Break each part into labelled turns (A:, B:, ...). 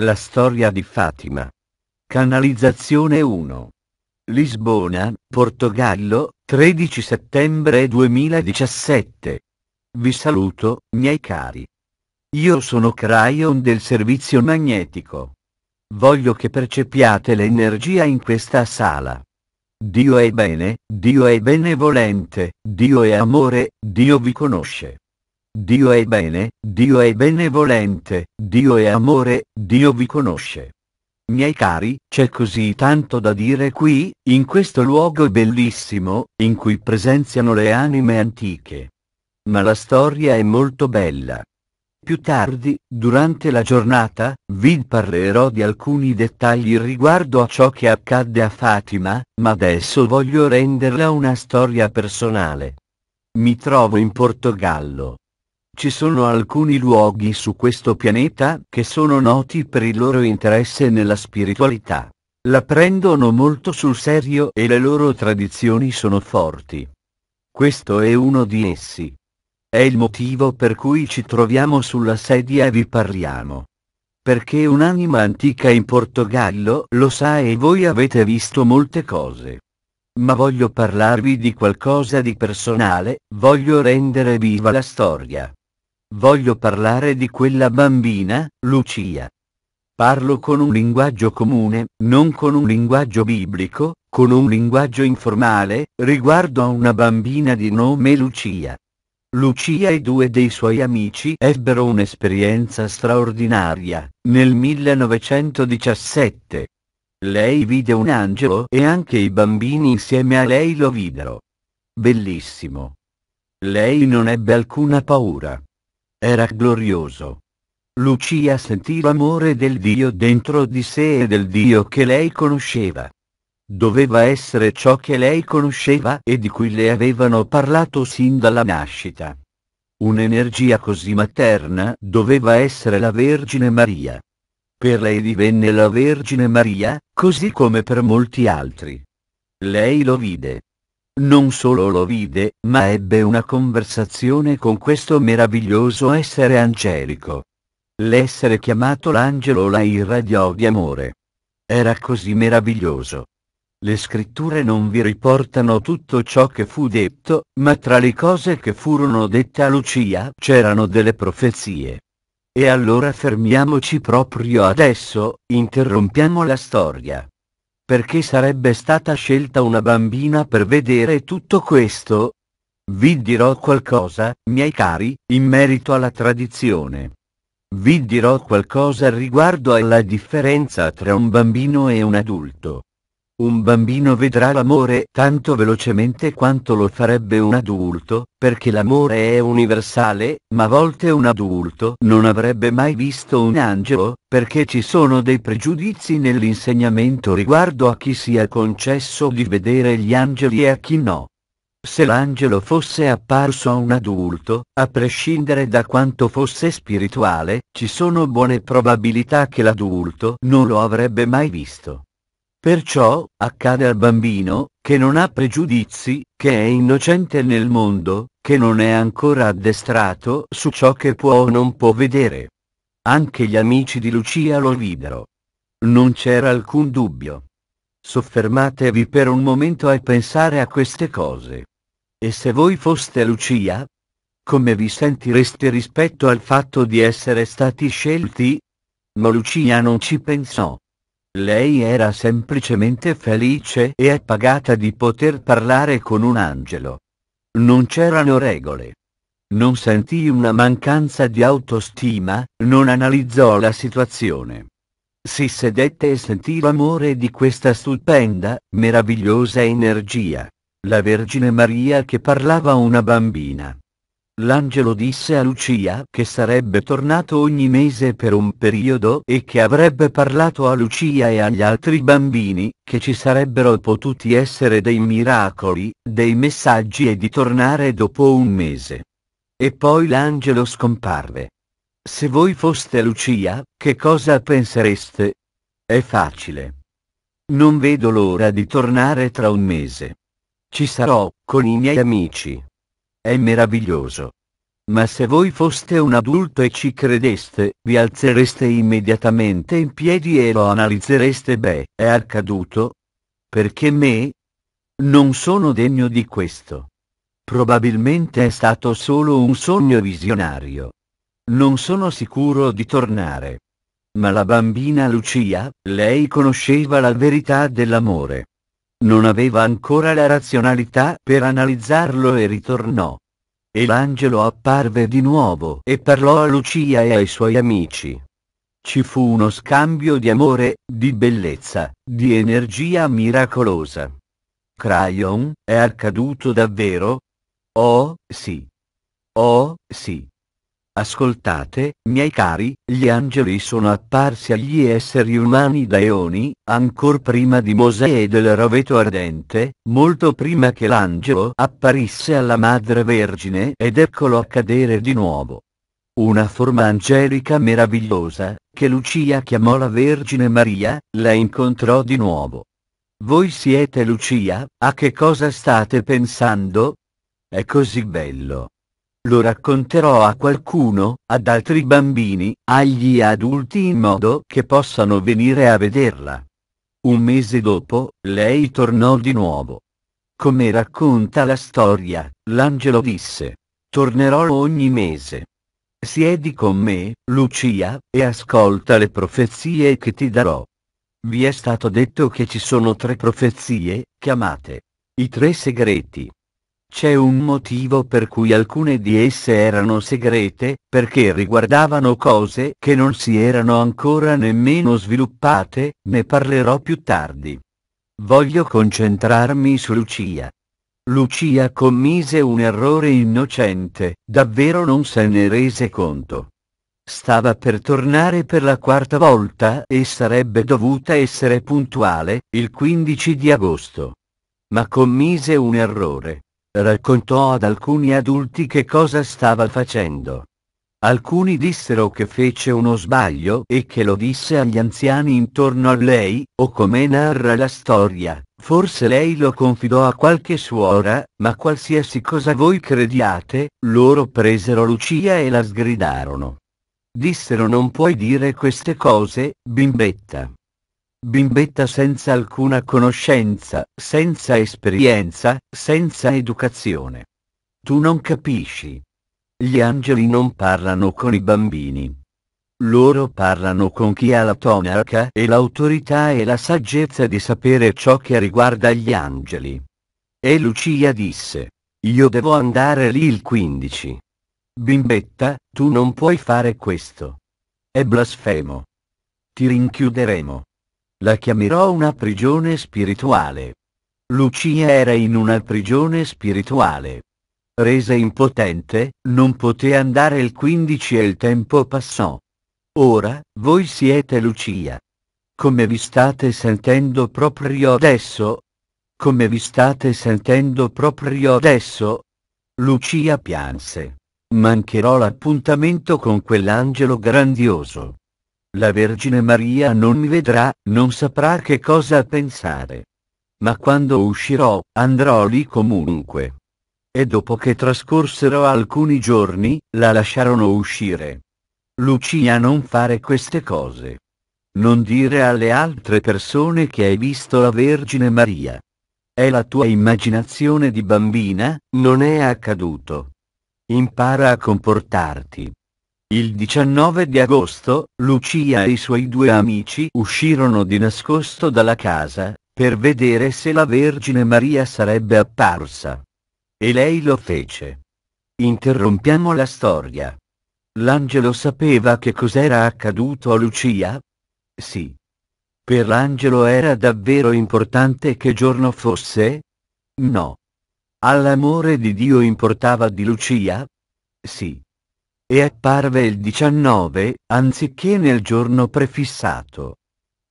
A: La storia di Fatima. Canalizzazione 1. Lisbona, Portogallo, 13 settembre 2017. Vi saluto, miei cari. Io sono Cryon del servizio magnetico. Voglio che percepiate l'energia in questa sala. Dio è bene, Dio è benevolente, Dio è amore, Dio vi conosce. Dio è bene, Dio è benevolente, Dio è amore, Dio vi conosce. Miei cari, c'è così tanto da dire qui, in questo luogo bellissimo, in cui presenziano le anime antiche. Ma la storia è molto bella. Più tardi, durante la giornata, vi parlerò di alcuni dettagli riguardo a ciò che accadde a Fatima, ma adesso voglio renderla una storia personale. Mi trovo in Portogallo. Ci sono alcuni luoghi su questo pianeta che sono noti per il loro interesse nella spiritualità. La prendono molto sul serio e le loro tradizioni sono forti. Questo è uno di essi. È il motivo per cui ci troviamo sulla sedia e vi parliamo. Perché un'anima antica in Portogallo lo sa e voi avete visto molte cose. Ma voglio parlarvi di qualcosa di personale, voglio rendere viva la storia. Voglio parlare di quella bambina, Lucia. Parlo con un linguaggio comune, non con un linguaggio biblico, con un linguaggio informale, riguardo a una bambina di nome Lucia. Lucia e due dei suoi amici ebbero un'esperienza straordinaria, nel 1917. Lei vide un angelo e anche i bambini insieme a lei lo videro. Bellissimo. Lei non ebbe alcuna paura. Era glorioso. Lucia sentì l'amore del Dio dentro di sé e del Dio che lei conosceva. Doveva essere ciò che lei conosceva e di cui le avevano parlato sin dalla nascita. Un'energia così materna doveva essere la Vergine Maria. Per lei divenne la Vergine Maria, così come per molti altri. Lei lo vide. Non solo lo vide, ma ebbe una conversazione con questo meraviglioso essere angelico. L'essere chiamato l'angelo la irradiò di amore. Era così meraviglioso. Le scritture non vi riportano tutto ciò che fu detto, ma tra le cose che furono dette a Lucia c'erano delle profezie. E allora fermiamoci proprio adesso, interrompiamo la storia perché sarebbe stata scelta una bambina per vedere tutto questo? Vi dirò qualcosa, miei cari, in merito alla tradizione. Vi dirò qualcosa riguardo alla differenza tra un bambino e un adulto. Un bambino vedrà l'amore tanto velocemente quanto lo farebbe un adulto, perché l'amore è universale, ma a volte un adulto non avrebbe mai visto un angelo, perché ci sono dei pregiudizi nell'insegnamento riguardo a chi sia concesso di vedere gli angeli e a chi no. Se l'angelo fosse apparso a un adulto, a prescindere da quanto fosse spirituale, ci sono buone probabilità che l'adulto non lo avrebbe mai visto. Perciò, accade al bambino, che non ha pregiudizi, che è innocente nel mondo, che non è ancora addestrato su ciò che può o non può vedere. Anche gli amici di Lucia lo videro. Non c'era alcun dubbio. Soffermatevi per un momento a pensare a queste cose. E se voi foste Lucia? Come vi sentireste rispetto al fatto di essere stati scelti? Ma Lucia non ci pensò. Lei era semplicemente felice e appagata di poter parlare con un angelo. Non c'erano regole. Non sentì una mancanza di autostima, non analizzò la situazione. Si sedette e sentì l'amore di questa stupenda, meravigliosa energia. La Vergine Maria che parlava a una bambina. L'angelo disse a Lucia che sarebbe tornato ogni mese per un periodo e che avrebbe parlato a Lucia e agli altri bambini, che ci sarebbero potuti essere dei miracoli, dei messaggi e di tornare dopo un mese. E poi l'angelo scomparve. Se voi foste Lucia, che cosa pensereste? È facile. Non vedo l'ora di tornare tra un mese. Ci sarò, con i miei amici. È meraviglioso. Ma se voi foste un adulto e ci credeste, vi alzereste immediatamente in piedi e lo analizzereste beh, è accaduto? Perché me? Non sono degno di questo. Probabilmente è stato solo un sogno visionario. Non sono sicuro di tornare. Ma la bambina Lucia, lei conosceva la verità dell'amore non aveva ancora la razionalità per analizzarlo e ritornò. E l'angelo apparve di nuovo e parlò a Lucia e ai suoi amici. Ci fu uno scambio di amore, di bellezza, di energia miracolosa. Crayon, è accaduto davvero? Oh, sì. Oh, sì. Ascoltate, miei cari, gli angeli sono apparsi agli esseri umani da eoni, ancor prima di Mosè e del roveto ardente, molto prima che l'angelo apparisse alla Madre Vergine ed eccolo accadere di nuovo. Una forma angelica meravigliosa, che Lucia chiamò la Vergine Maria, la incontrò di nuovo. Voi siete Lucia, a che cosa state pensando? È così bello. Lo racconterò a qualcuno, ad altri bambini, agli adulti in modo che possano venire a vederla. Un mese dopo, lei tornò di nuovo. Come racconta la storia, l'angelo disse. Tornerò ogni mese. Siedi con me, Lucia, e ascolta le profezie che ti darò. Vi è stato detto che ci sono tre profezie, chiamate i tre segreti. C'è un motivo per cui alcune di esse erano segrete, perché riguardavano cose che non si erano ancora nemmeno sviluppate, ne parlerò più tardi. Voglio concentrarmi su Lucia. Lucia commise un errore innocente, davvero non se ne rese conto. Stava per tornare per la quarta volta e sarebbe dovuta essere puntuale, il 15 di agosto. Ma commise un errore raccontò ad alcuni adulti che cosa stava facendo. Alcuni dissero che fece uno sbaglio e che lo disse agli anziani intorno a lei, o come narra la storia, forse lei lo confidò a qualche suora, ma qualsiasi cosa voi crediate, loro presero Lucia e la sgridarono. Dissero non puoi dire queste cose, bimbetta bimbetta senza alcuna conoscenza, senza esperienza, senza educazione. Tu non capisci. Gli angeli non parlano con i bambini. Loro parlano con chi ha la tonaca e l'autorità e la saggezza di sapere ciò che riguarda gli angeli. E Lucia disse, io devo andare lì il 15. Bimbetta, tu non puoi fare questo. È blasfemo. Ti rinchiuderemo. La chiamerò una prigione spirituale. Lucia era in una prigione spirituale. Resa impotente, non poté andare il 15 e il tempo passò. Ora, voi siete Lucia. Come vi state sentendo proprio adesso? Come vi state sentendo proprio adesso? Lucia pianse. Mancherò l'appuntamento con quell'angelo grandioso. La Vergine Maria non mi vedrà, non saprà che cosa pensare. Ma quando uscirò, andrò lì comunque. E dopo che trascorsero alcuni giorni, la lasciarono uscire. Lucia non fare queste cose. Non dire alle altre persone che hai visto la Vergine Maria. È la tua immaginazione di bambina, non è accaduto. Impara a comportarti. Il 19 di agosto, Lucia e i suoi due amici uscirono di nascosto dalla casa, per vedere se la Vergine Maria sarebbe apparsa. E lei lo fece. Interrompiamo la storia. L'angelo sapeva che cos'era accaduto a Lucia? Sì. Per l'angelo era davvero importante che giorno fosse? No. All'amore di Dio importava di Lucia? Sì e apparve il 19, anziché nel giorno prefissato.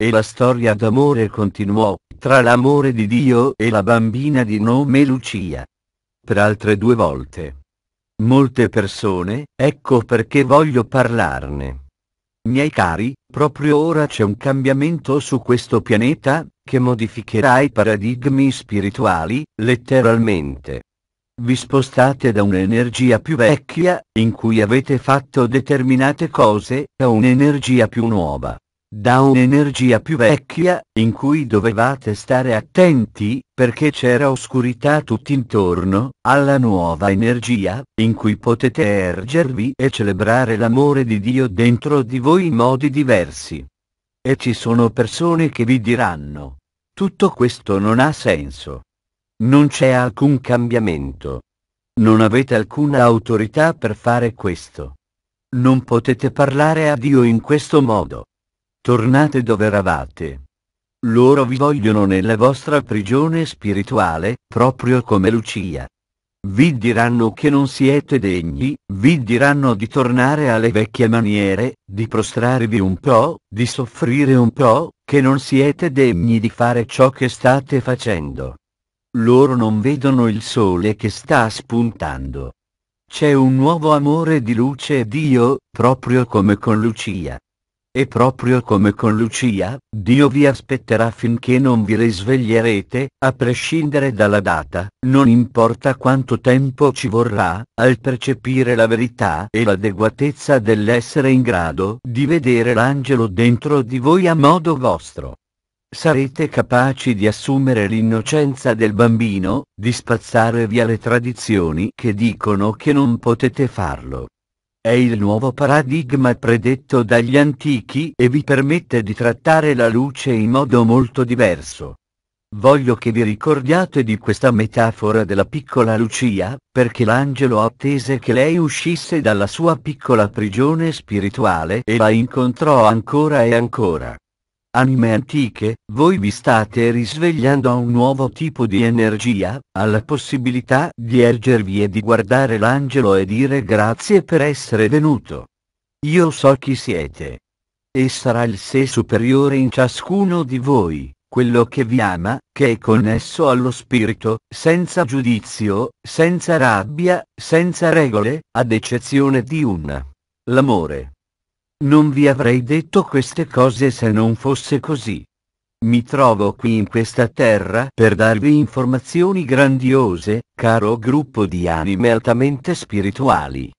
A: E la storia d'amore continuò, tra l'amore di Dio e la bambina di nome Lucia. Per altre due volte. Molte persone, ecco perché voglio parlarne. Miei cari, proprio ora c'è un cambiamento su questo pianeta, che modificherà i paradigmi spirituali, letteralmente vi spostate da un'energia più vecchia, in cui avete fatto determinate cose, a un'energia più nuova. Da un'energia più vecchia, in cui dovevate stare attenti, perché c'era oscurità tutt'intorno, alla nuova energia, in cui potete ergervi e celebrare l'amore di Dio dentro di voi in modi diversi. E ci sono persone che vi diranno, tutto questo non ha senso. Non c'è alcun cambiamento. Non avete alcuna autorità per fare questo. Non potete parlare a Dio in questo modo. Tornate dove eravate. Loro vi vogliono nella vostra prigione spirituale, proprio come Lucia. Vi diranno che non siete degni, vi diranno di tornare alle vecchie maniere, di prostrarvi un po', di soffrire un po', che non siete degni di fare ciò che state facendo loro non vedono il sole che sta spuntando. C'è un nuovo amore di luce e Dio, proprio come con Lucia. E proprio come con Lucia, Dio vi aspetterà finché non vi risveglierete, a prescindere dalla data, non importa quanto tempo ci vorrà, al percepire la verità e l'adeguatezza dell'essere in grado di vedere l'angelo dentro di voi a modo vostro sarete capaci di assumere l'innocenza del bambino, di spazzare via le tradizioni che dicono che non potete farlo. È il nuovo paradigma predetto dagli antichi e vi permette di trattare la luce in modo molto diverso. Voglio che vi ricordiate di questa metafora della piccola Lucia, perché l'angelo attese che lei uscisse dalla sua piccola prigione spirituale e la incontrò ancora e ancora anime antiche, voi vi state risvegliando a un nuovo tipo di energia, alla possibilità di ergervi e di guardare l'angelo e dire grazie per essere venuto. Io so chi siete. E sarà il sé superiore in ciascuno di voi, quello che vi ama, che è connesso allo spirito, senza giudizio, senza rabbia, senza regole, ad eccezione di una. L'amore. Non vi avrei detto queste cose se non fosse così. Mi trovo qui in questa terra per darvi informazioni grandiose, caro gruppo di anime altamente spirituali.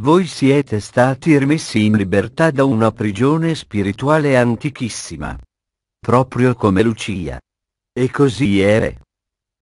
A: Voi siete stati rimessi in libertà da una prigione spirituale antichissima. Proprio come Lucia. E così è.